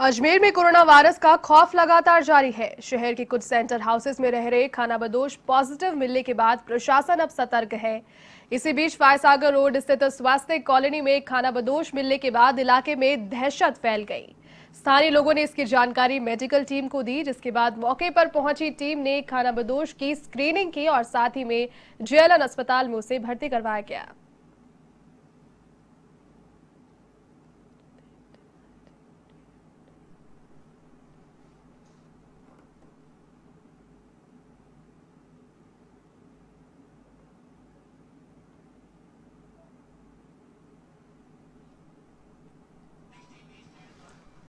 अजमेर में corona virus का खौफ लगातार जारी है शहर के कुछ सेंटर हाउसेस में रह रहे खानाबदोश पॉजिटिव मिलने के बाद प्रशासन अब सतर्क है इसी बीच फायसागर रोड स्थित स्वास्थ्य कॉलोनी में खानाबदोश मिलने के बाद इलाके में दहशत फैल गई स्थानीय लोगों ने इसकी जानकारी मेडिकल टीम को दी जिसके बाद मौके पर पहुंची टीम ने खानाबदोश की स्क्रीनिंग की और साथ ही में जेएलएन अस्पताल में उसे भर्ती करवाया गया